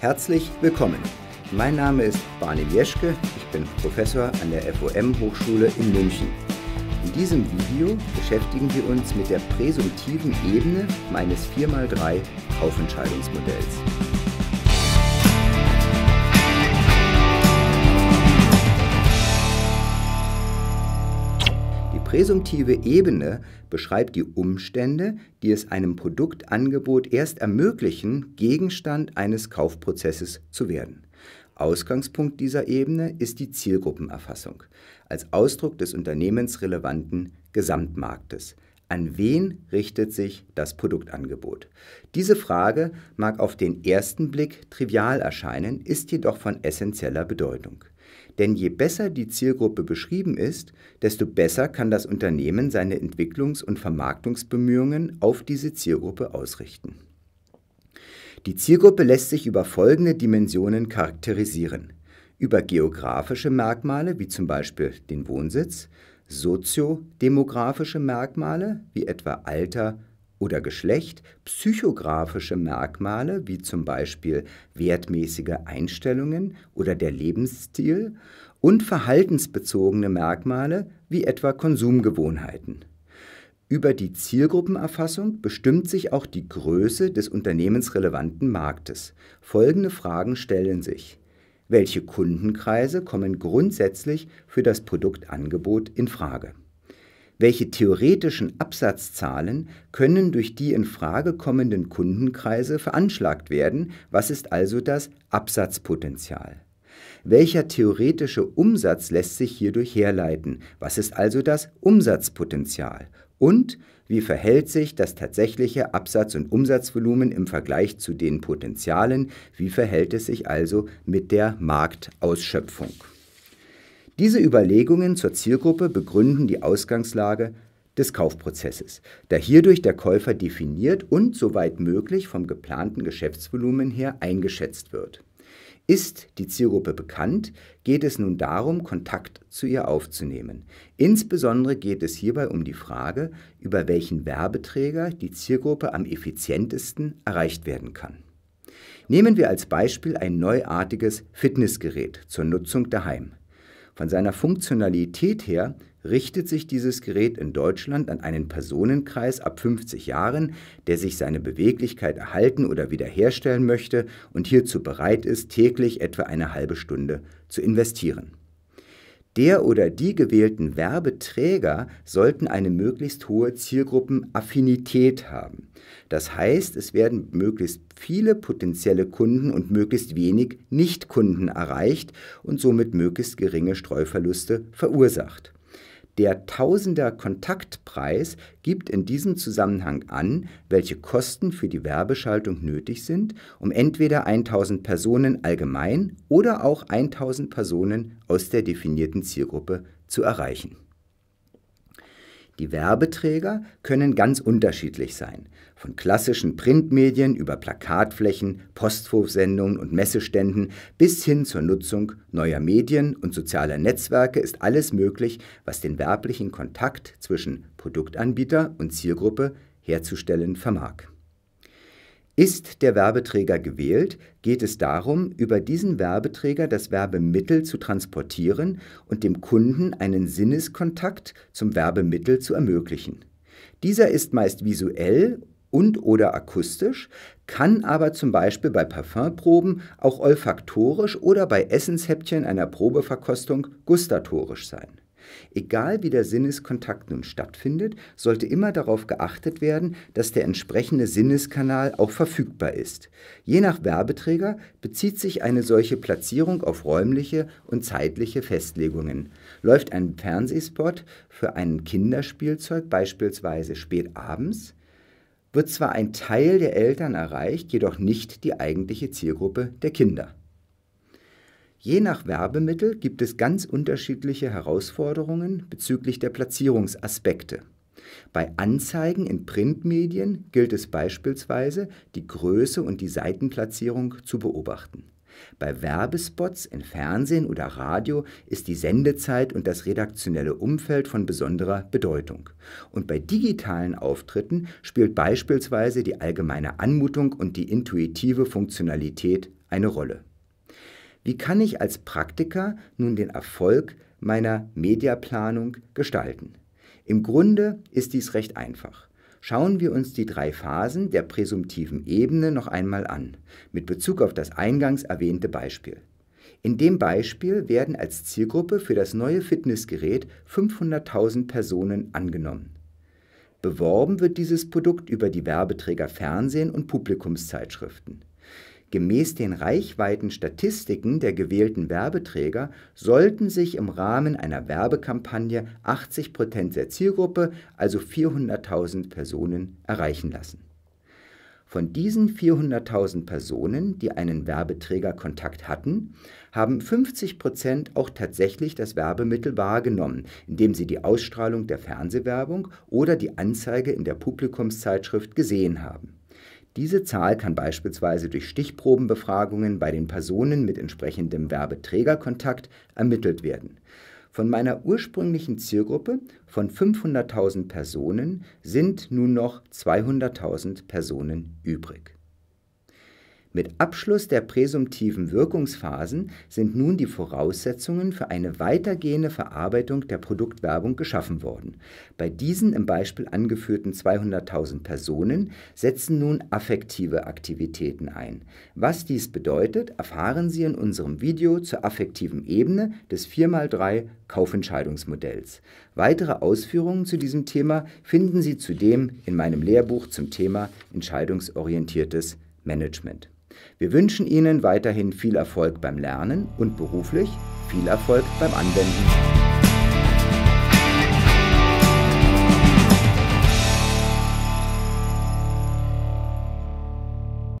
Herzlich willkommen. Mein Name ist Barney Jeschke, ich bin Professor an der FOM Hochschule in München. In diesem Video beschäftigen wir uns mit der präsumtiven Ebene meines 4x3 Kaufentscheidungsmodells. präsumptive Ebene beschreibt die Umstände, die es einem Produktangebot erst ermöglichen, Gegenstand eines Kaufprozesses zu werden. Ausgangspunkt dieser Ebene ist die Zielgruppenerfassung als Ausdruck des unternehmensrelevanten Gesamtmarktes. An wen richtet sich das Produktangebot? Diese Frage mag auf den ersten Blick trivial erscheinen, ist jedoch von essentieller Bedeutung. Denn je besser die Zielgruppe beschrieben ist, desto besser kann das Unternehmen seine Entwicklungs- und Vermarktungsbemühungen auf diese Zielgruppe ausrichten. Die Zielgruppe lässt sich über folgende Dimensionen charakterisieren. Über geografische Merkmale wie zum Beispiel den Wohnsitz, soziodemografische Merkmale wie etwa Alter, oder Geschlecht psychografische Merkmale wie zum Beispiel wertmäßige Einstellungen oder der Lebensstil und verhaltensbezogene Merkmale wie etwa Konsumgewohnheiten. Über die Zielgruppenerfassung bestimmt sich auch die Größe des unternehmensrelevanten Marktes. Folgende Fragen stellen sich. Welche Kundenkreise kommen grundsätzlich für das Produktangebot in Frage? Welche theoretischen Absatzzahlen können durch die in Frage kommenden Kundenkreise veranschlagt werden? Was ist also das Absatzpotenzial? Welcher theoretische Umsatz lässt sich hierdurch herleiten? Was ist also das Umsatzpotenzial? Und wie verhält sich das tatsächliche Absatz- und Umsatzvolumen im Vergleich zu den Potenzialen? Wie verhält es sich also mit der Marktausschöpfung? Diese Überlegungen zur Zielgruppe begründen die Ausgangslage des Kaufprozesses, da hierdurch der Käufer definiert und soweit möglich vom geplanten Geschäftsvolumen her eingeschätzt wird. Ist die Zielgruppe bekannt, geht es nun darum, Kontakt zu ihr aufzunehmen. Insbesondere geht es hierbei um die Frage, über welchen Werbeträger die Zielgruppe am effizientesten erreicht werden kann. Nehmen wir als Beispiel ein neuartiges Fitnessgerät zur Nutzung daheim. Von seiner Funktionalität her richtet sich dieses Gerät in Deutschland an einen Personenkreis ab 50 Jahren, der sich seine Beweglichkeit erhalten oder wiederherstellen möchte und hierzu bereit ist, täglich etwa eine halbe Stunde zu investieren. Der oder die gewählten Werbeträger sollten eine möglichst hohe Zielgruppenaffinität haben. Das heißt, es werden möglichst viele potenzielle Kunden und möglichst wenig Nichtkunden erreicht und somit möglichst geringe Streuverluste verursacht. Der Tausender Kontaktpreis gibt in diesem Zusammenhang an, welche Kosten für die Werbeschaltung nötig sind, um entweder 1000 Personen allgemein oder auch 1000 Personen aus der definierten Zielgruppe zu erreichen. Die Werbeträger können ganz unterschiedlich sein, von klassischen Printmedien über Plakatflächen, Postwurfsendungen und Messeständen bis hin zur Nutzung neuer Medien und sozialer Netzwerke ist alles möglich, was den werblichen Kontakt zwischen Produktanbieter und Zielgruppe herzustellen vermag. Ist der Werbeträger gewählt, geht es darum, über diesen Werbeträger das Werbemittel zu transportieren und dem Kunden einen Sinneskontakt zum Werbemittel zu ermöglichen. Dieser ist meist visuell und/oder akustisch, kann aber zum Beispiel bei Parfümproben auch olfaktorisch oder bei Essenshäppchen einer Probeverkostung gustatorisch sein. Egal wie der Sinneskontakt nun stattfindet, sollte immer darauf geachtet werden, dass der entsprechende Sinneskanal auch verfügbar ist. Je nach Werbeträger bezieht sich eine solche Platzierung auf räumliche und zeitliche Festlegungen. Läuft ein Fernsehspot für ein Kinderspielzeug beispielsweise spät abends, wird zwar ein Teil der Eltern erreicht, jedoch nicht die eigentliche Zielgruppe der Kinder. Je nach Werbemittel gibt es ganz unterschiedliche Herausforderungen bezüglich der Platzierungsaspekte. Bei Anzeigen in Printmedien gilt es beispielsweise, die Größe und die Seitenplatzierung zu beobachten. Bei Werbespots in Fernsehen oder Radio ist die Sendezeit und das redaktionelle Umfeld von besonderer Bedeutung. Und bei digitalen Auftritten spielt beispielsweise die allgemeine Anmutung und die intuitive Funktionalität eine Rolle. Wie kann ich als Praktiker nun den Erfolg meiner Mediaplanung gestalten? Im Grunde ist dies recht einfach. Schauen wir uns die drei Phasen der präsumtiven Ebene noch einmal an, mit Bezug auf das eingangs erwähnte Beispiel. In dem Beispiel werden als Zielgruppe für das neue Fitnessgerät 500.000 Personen angenommen. Beworben wird dieses Produkt über die Werbeträger Fernsehen und Publikumszeitschriften. Gemäß den Reichweitenstatistiken der gewählten Werbeträger sollten sich im Rahmen einer Werbekampagne 80 Prozent der Zielgruppe, also 400.000 Personen, erreichen lassen. Von diesen 400.000 Personen, die einen Werbeträgerkontakt hatten, haben 50 Prozent auch tatsächlich das Werbemittel wahrgenommen, indem sie die Ausstrahlung der Fernsehwerbung oder die Anzeige in der Publikumszeitschrift gesehen haben. Diese Zahl kann beispielsweise durch Stichprobenbefragungen bei den Personen mit entsprechendem Werbeträgerkontakt ermittelt werden. Von meiner ursprünglichen Zielgruppe von 500.000 Personen sind nun noch 200.000 Personen übrig mit Abschluss der präsumtiven Wirkungsphasen sind nun die Voraussetzungen für eine weitergehende Verarbeitung der Produktwerbung geschaffen worden. Bei diesen im Beispiel angeführten 200.000 Personen setzen nun affektive Aktivitäten ein. Was dies bedeutet, erfahren Sie in unserem Video zur affektiven Ebene des 4x3 Kaufentscheidungsmodells. Weitere Ausführungen zu diesem Thema finden Sie zudem in meinem Lehrbuch zum Thema entscheidungsorientiertes Management. Wir wünschen Ihnen weiterhin viel Erfolg beim Lernen und beruflich viel Erfolg beim Anwenden.